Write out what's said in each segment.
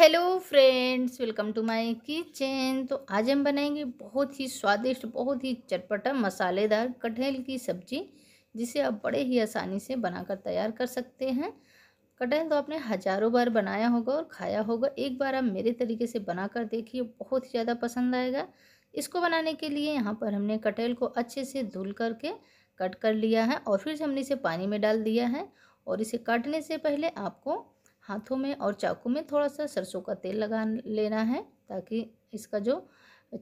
hello friends welcome to my kitchen तो आज हम बनाएंगे बहुत ही स्वादिष्ट बहुत ही चटपटा मसालेदार कटहल की सब्जी जिसे आप बड़े ही आसानी से बनाकर तैयार कर सकते हैं कटहल तो आपने हज़ारों बार बनाया होगा और खाया होगा एक बार आप मेरे तरीके से बनाकर देखिए बहुत ही ज़्यादा पसंद आएगा इसको बनाने के लिए यहाँ पर हमने कटहल को अच्छे से धुल करके कट कर लिया है और फिर से हमने इसे पानी में डाल दिया है और इसे काटने से पहले आपको हाथों में और चाकू में थोड़ा सा सरसों का तेल लगा लेना है ताकि इसका जो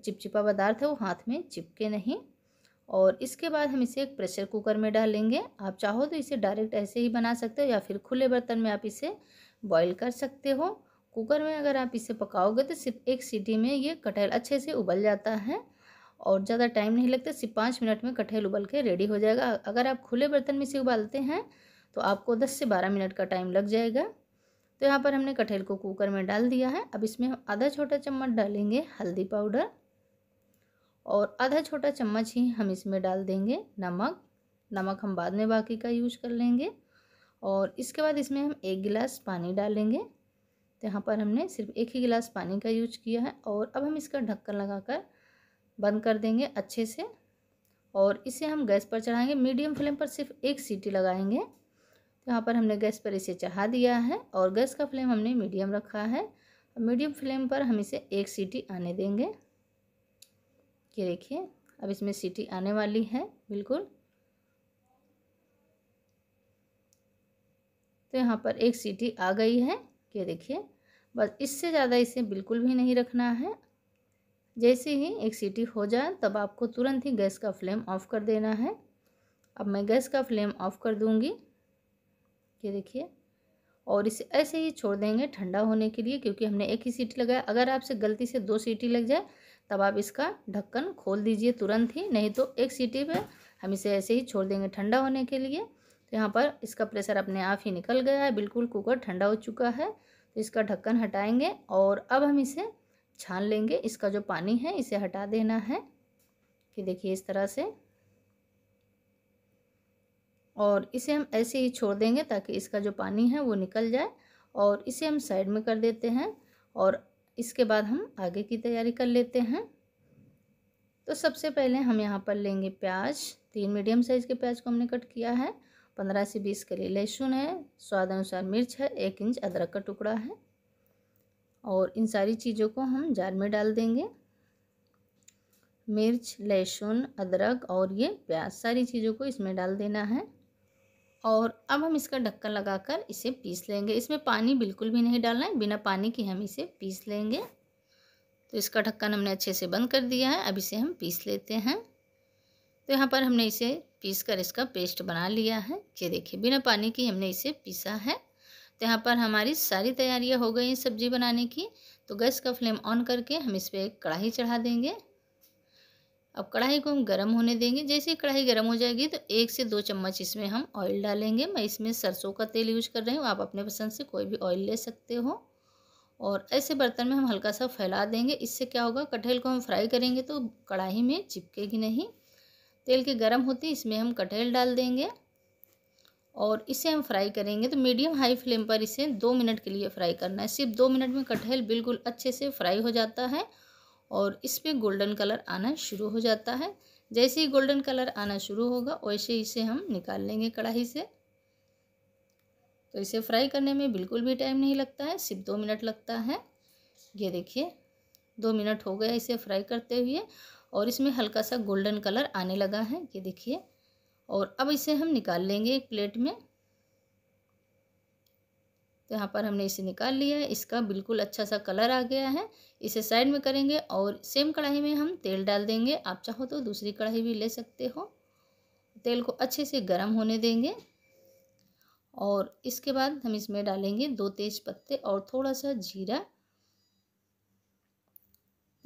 चिपचिपा पदार्थ है वो हाथ में चिपके नहीं और इसके बाद हम इसे एक प्रेशर कुकर में डालेंगे आप चाहो तो इसे डायरेक्ट ऐसे ही बना सकते हो या फिर खुले बर्तन में आप इसे बॉईल कर सकते हो कुकर में अगर आप इसे पकाओगे तो सिर्फ एक सीटी में ये कटहल अच्छे से उबल जाता है और ज़्यादा टाइम नहीं लगता सिर्फ पाँच मिनट में कटहल उबल के रेडी हो जाएगा अगर आप खुले बर्तन में इसे उबालते हैं तो आपको दस से बारह मिनट का टाइम लग जाएगा तो यहाँ पर हमने कटहल को कुकर में डाल दिया है अब इसमें हम आधा छोटा चम्मच डालेंगे हल्दी पाउडर और आधा छोटा चम्मच ही हम इसमें डाल देंगे नमक नमक हम बाद में बाकी का यूज कर लेंगे और इसके बाद इसमें हम एक गिलास पानी डालेंगे तो यहाँ पर हमने सिर्फ एक ही गिलास पानी का यूज किया है और अब हम इसका ढक्कन लगाकर बंद कर देंगे अच्छे से और इसे हम गैस पर चढ़ाएंगे मीडियम फ्लेम पर सिर्फ एक सीटी लगाएंगे यहाँ पर हमने गैस पर इसे चढ़ा दिया है और गैस का फ्लेम हमने मीडियम रखा है मीडियम फ्लेम पर हम इसे एक सीटी आने देंगे ये देखिए अब इसमें सीटी आने वाली है बिल्कुल तो यहाँ पर एक सीटी आ गई है ये देखिए बस इससे ज़्यादा इसे बिल्कुल भी नहीं रखना है जैसे ही एक सीटी हो जाए तब आपको तुरंत ही गैस का फ्लेम ऑफ कर देना है अब मैं गैस का फ्लेम ऑफ कर दूँगी ये देखिए और इसे ऐसे ही छोड़ देंगे ठंडा होने के लिए क्योंकि हमने एक ही सीटी लगाया अगर आपसे गलती से दो सीटी लग जाए तब आप इसका ढक्कन खोल दीजिए तुरंत ही नहीं तो एक सीटी पे हम इसे ऐसे ही छोड़ देंगे ठंडा होने के लिए तो यहाँ पर इसका प्रेशर अपने आप ही निकल गया है बिल्कुल कुकर ठंडा हो चुका है तो इसका ढक्कन हटाएंगे और अब हम इसे छान लेंगे इसका जो पानी है इसे हटा देना है कि देखिए इस तरह से और इसे हम ऐसे ही छोड़ देंगे ताकि इसका जो पानी है वो निकल जाए और इसे हम साइड में कर देते हैं और इसके बाद हम आगे की तैयारी कर लेते हैं तो सबसे पहले हम यहाँ पर लेंगे प्याज तीन मीडियम साइज़ के प्याज को हमने कट किया है पंद्रह से बीस के लिए लहसुन है स्वाद अनुसार मिर्च है एक इंच अदरक का टुकड़ा है और इन सारी चीज़ों को हम जार में डाल देंगे मिर्च लहसुन अदरक और ये प्याज सारी चीज़ों को इसमें डाल देना है और अब हम इसका ढक्कन लगाकर इसे पीस लेंगे इसमें पानी बिल्कुल भी नहीं डालना है बिना पानी के हम इसे पीस लेंगे तो इसका ढक्कन हमने अच्छे से बंद कर दिया है अब इसे हम पीस लेते हैं तो यहाँ पर हमने इसे पीस कर इसका पेस्ट बना लिया है ये देखिए बिना पानी की हमने इसे पीसा है तो यहाँ पर हमारी सारी तैयारियाँ हो गई हैं सब्ज़ी बनाने की तो गैस का फ्लेम ऑन करके हम इस पर एक कढ़ाई चढ़ा देंगे अब कढ़ाई को हम गर्म होने देंगे जैसे कढ़ाई गर्म हो जाएगी तो एक से दो चम्मच इसमें हम ऑयल डालेंगे मैं इसमें सरसों का तेल यूज कर रही हूँ आप अपने पसंद से कोई भी ऑयल ले सकते हो और ऐसे बर्तन में हम हल्का सा फैला देंगे इससे क्या होगा कटहल को हम फ्राई करेंगे तो कढ़ाई में चिपकेगी नहीं तेल के गर्म होते इसमें हम कटहल डाल देंगे और इसे हम फ्राई करेंगे तो मीडियम हाई फ्लेम पर इसे दो मिनट के लिए फ्राई करना है सिर्फ दो मिनट में कटहल बिल्कुल अच्छे से फ्राई हो जाता है और इस पर गोल्डन कलर आना शुरू हो जाता है जैसे ही गोल्डन कलर आना शुरू होगा वैसे इसे हम निकाल लेंगे कढ़ाई से तो इसे फ्राई करने में बिल्कुल भी टाइम नहीं लगता है सिर्फ दो मिनट लगता है ये देखिए दो मिनट हो गया इसे फ्राई करते हुए और इसमें हल्का सा गोल्डन कलर आने लगा है ये देखिए और अब इसे हम निकाल लेंगे एक प्लेट में तो यहाँ पर हमने इसे निकाल लिया है इसका बिल्कुल अच्छा सा कलर आ गया है इसे साइड में करेंगे और सेम कढ़ाई में हम तेल डाल देंगे आप चाहो तो दूसरी कढ़ाई भी ले सकते हो तेल को अच्छे से गर्म होने देंगे और इसके बाद हम इसमें डालेंगे दो तेज पत्ते और थोड़ा सा जीरा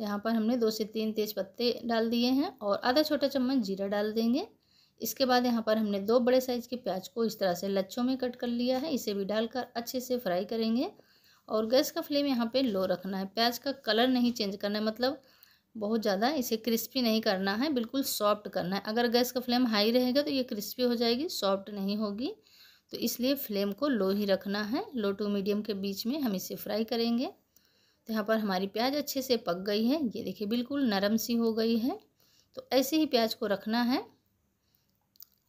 यहाँ पर हमने दो से तीन तेज पत्ते डाल दिए हैं और आधा छोटा चम्मच जीरा डाल देंगे इसके बाद यहाँ पर हमने दो बड़े साइज़ के प्याज को इस तरह से लच्छों में कट कर लिया है इसे भी डालकर अच्छे से फ्राई करेंगे और गैस का फ्लेम यहाँ पे लो रखना है प्याज का कलर नहीं चेंज करना है मतलब बहुत ज़्यादा इसे क्रिस्पी नहीं करना है बिल्कुल सॉफ्ट करना है अगर गैस का फ्लेम हाई रहेगा तो ये क्रिस्पी हो जाएगी सॉफ्ट नहीं होगी तो इसलिए फ्लेम को लो ही रखना है लो टू मीडियम के बीच में हम इसे फ्राई करेंगे तो यहाँ पर हमारी प्याज अच्छे से पक गई है ये देखिए बिल्कुल नरम सी हो गई है तो ऐसे ही प्याज को रखना है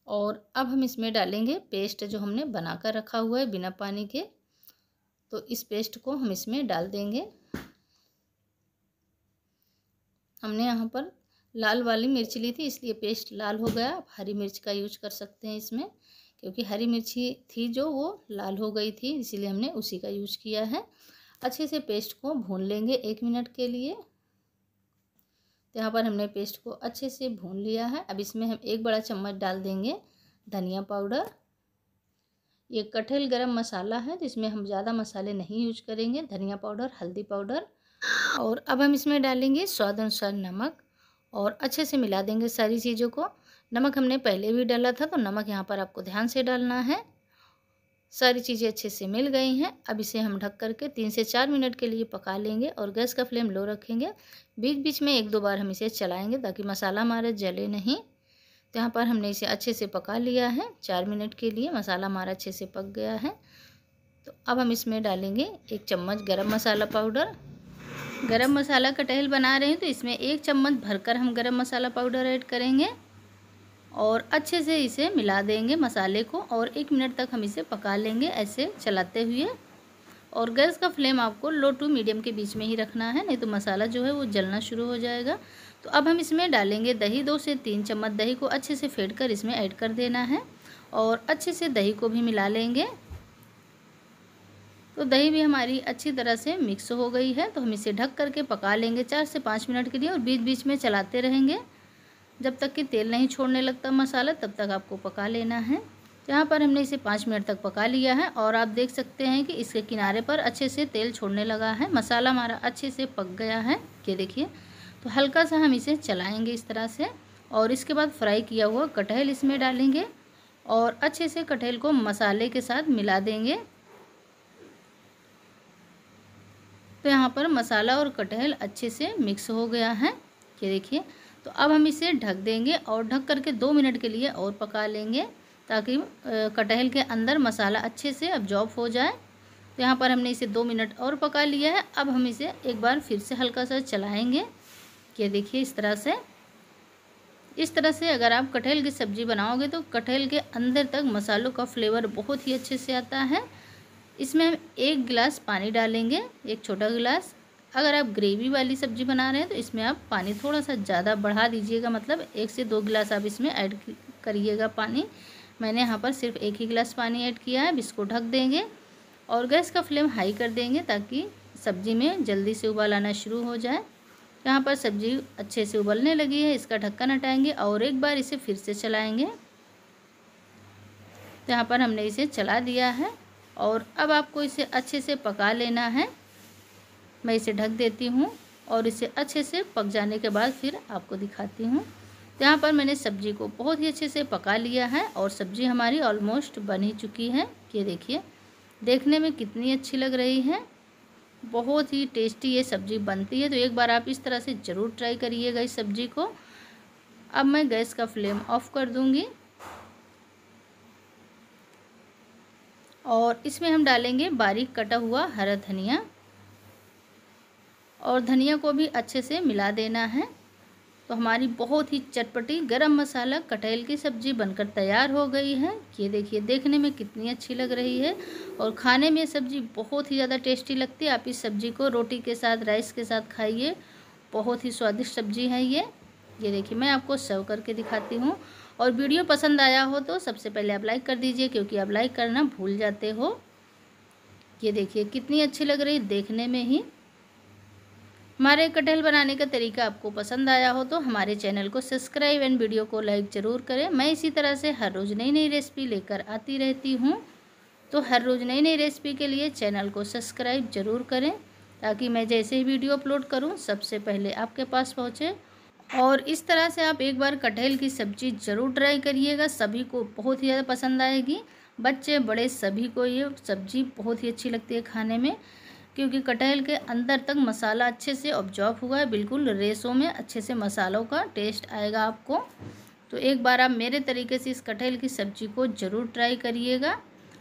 और अब हम इसमें डालेंगे पेस्ट जो हमने बना कर रखा हुआ है बिना पानी के तो इस पेस्ट को हम इसमें डाल देंगे हमने यहाँ पर लाल वाली मिर्च ली थी इसलिए पेस्ट लाल हो गया आप हरी मिर्च का यूज कर सकते हैं इसमें क्योंकि हरी मिर्ची थी जो वो लाल हो गई थी इसीलिए हमने उसी का यूज किया है अच्छे से पेस्ट को भून लेंगे एक मिनट के लिए तो यहाँ पर हमने पेस्ट को अच्छे से भून लिया है अब इसमें हम एक बड़ा चम्मच डाल देंगे धनिया पाउडर ये कटहल गरम मसाला है जिसमें हम ज़्यादा मसाले नहीं यूज करेंगे धनिया पाउडर हल्दी पाउडर और अब हम इसमें डालेंगे स्वाद अनुसार नमक और अच्छे से मिला देंगे सारी चीज़ों को नमक हमने पहले भी डाला था तो नमक यहाँ पर आपको ध्यान से डालना है सारी चीज़ें अच्छे से मिल गई हैं अब इसे हम ढक करके तीन से चार मिनट के लिए पका लेंगे और गैस का फ्लेम लो रखेंगे बीच बीच में एक दो बार हम इसे चलाएंगे ताकि मसाला हमारा जले नहीं तो यहाँ पर हमने इसे अच्छे से पका लिया है चार मिनट के लिए मसाला हमारा अच्छे से पक गया है तो अब हम इसमें डालेंगे एक चम्मच गर्म मसाला पाउडर गर्म मसाला का टहल बना रहे हैं तो इसमें एक चम्मच भरकर हम गर्म मसाला पाउडर ऐड करेंगे और अच्छे से इसे मिला देंगे मसाले को और एक मिनट तक हम इसे पका लेंगे ऐसे चलाते हुए और गैस का फ्लेम आपको लो टू मीडियम के बीच में ही रखना है नहीं तो मसाला जो है वो जलना शुरू हो जाएगा तो अब हम इसमें डालेंगे दही दो से तीन चम्मच दही को अच्छे से फेंट कर इसमें ऐड कर देना है और अच्छे से दही को भी मिला लेंगे तो दही भी हमारी अच्छी तरह से मिक्स हो गई है तो हम इसे ढक करके पका लेंगे चार से पाँच मिनट के लिए और बीच बीच में चलाते रहेंगे जब तक कि तेल नहीं छोड़ने लगता मसाला तब तक आपको पका लेना है यहाँ पर हमने इसे पाँच मिनट तक पका लिया है और आप देख सकते हैं कि इसके किनारे पर अच्छे से तेल छोड़ने लगा है मसाला हमारा अच्छे से पक गया है ये देखिए तो हल्का सा हम इसे चलाएंगे इस तरह से और इसके बाद फ्राई किया हुआ कटहल इसमें डालेंगे और अच्छे से कटहल को मसाले के साथ मिला देंगे तो यहाँ पर मसाला और कटहल अच्छे से मिक्स हो गया है ये देखिए तो अब हम इसे ढक देंगे और ढक करके दो मिनट के लिए और पका लेंगे ताकि कटहल के अंदर मसाला अच्छे से अब्जॉर्ब हो जाए तो यहाँ पर हमने इसे दो मिनट और पका लिया है अब हम इसे एक बार फिर से हल्का सा चलाएँगे ये देखिए इस तरह से इस तरह से अगर आप कटहल की सब्ज़ी बनाओगे तो कटहल के अंदर तक मसालों का फ्लेवर बहुत ही अच्छे से आता है इसमें हम एक गिलास पानी डालेंगे एक छोटा गिलास अगर आप ग्रेवी वाली सब्जी बना रहे हैं तो इसमें आप पानी थोड़ा सा ज़्यादा बढ़ा दीजिएगा मतलब एक से दो गिलास आप इसमें ऐड करिएगा पानी मैंने यहाँ पर सिर्फ एक ही गिलास पानी ऐड किया है अब इसको ढक देंगे और गैस का फ्लेम हाई कर देंगे ताकि सब्ज़ी में जल्दी से उबाल आना शुरू हो जाए यहाँ पर सब्ज़ी अच्छे से उबलने लगी है इसका ढक्कन हटाएंगे और एक बार इसे फिर से चलाएंगे तो यहाँ पर हमने इसे चला दिया है और अब आपको इसे अच्छे से पका लेना है मैं इसे ढक देती हूँ और इसे अच्छे से पक जाने के बाद फिर आपको दिखाती हूँ तो यहाँ पर मैंने सब्जी को बहुत ही अच्छे से पका लिया है और सब्जी हमारी ऑलमोस्ट बन ही चुकी है ये देखिए देखने में कितनी अच्छी लग रही है बहुत ही टेस्टी ये सब्ज़ी बनती है तो एक बार आप इस तरह से ज़रूर ट्राई करिएगा इस सब्ज़ी को अब मैं गैस का फ्लेम ऑफ कर दूँगी और इसमें हम डालेंगे बारीक कटा हुआ हरा धनिया और धनिया को भी अच्छे से मिला देना है तो हमारी बहुत ही चटपटी गरम मसाला कटहल की सब्ज़ी बनकर तैयार हो गई है ये देखिए देखने में कितनी अच्छी लग रही है और खाने में सब्ज़ी बहुत ही ज़्यादा टेस्टी लगती है आप इस सब्ज़ी को रोटी के साथ राइस के साथ खाइए बहुत ही स्वादिष्ट सब्ज़ी है ये ये देखिए मैं आपको सर्व करके दिखाती हूँ और वीडियो पसंद आया हो तो सबसे पहले आप लाइक कर दीजिए क्योंकि आप लाइक करना भूल जाते हो ये देखिए कितनी अच्छी लग रही देखने में ही हमारे कटहल बनाने का तरीका आपको पसंद आया हो तो हमारे चैनल को सब्सक्राइब एंड वीडियो को लाइक ज़रूर करें मैं इसी तरह से हर रोज़ नई नई रेसिपी लेकर आती रहती हूँ तो हर रोज़ नई नई रेसिपी के लिए चैनल को सब्सक्राइब ज़रूर करें ताकि मैं जैसे ही वीडियो अपलोड करूँ सबसे पहले आपके पास पहुँचे और इस तरह से आप एक बार कटहल की सब्ज़ी ज़रूर ट्राई करिएगा सभी को बहुत ही ज़्यादा पसंद आएगी बच्चे बड़े सभी को ये सब्ज़ी बहुत ही अच्छी लगती है खाने में क्योंकि कटहल के अंदर तक मसाला अच्छे से ऑब्जॉर्व हुआ है बिल्कुल रेसों में अच्छे से मसालों का टेस्ट आएगा आपको तो एक बार आप मेरे तरीके से इस कटहल की सब्ज़ी को ज़रूर ट्राई करिएगा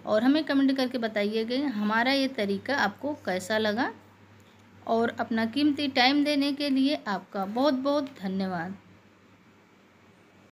और हमें कमेंट करके बताइएगा हमारा ये तरीका आपको कैसा लगा और अपना कीमती टाइम देने के लिए आपका बहुत बहुत धन्यवाद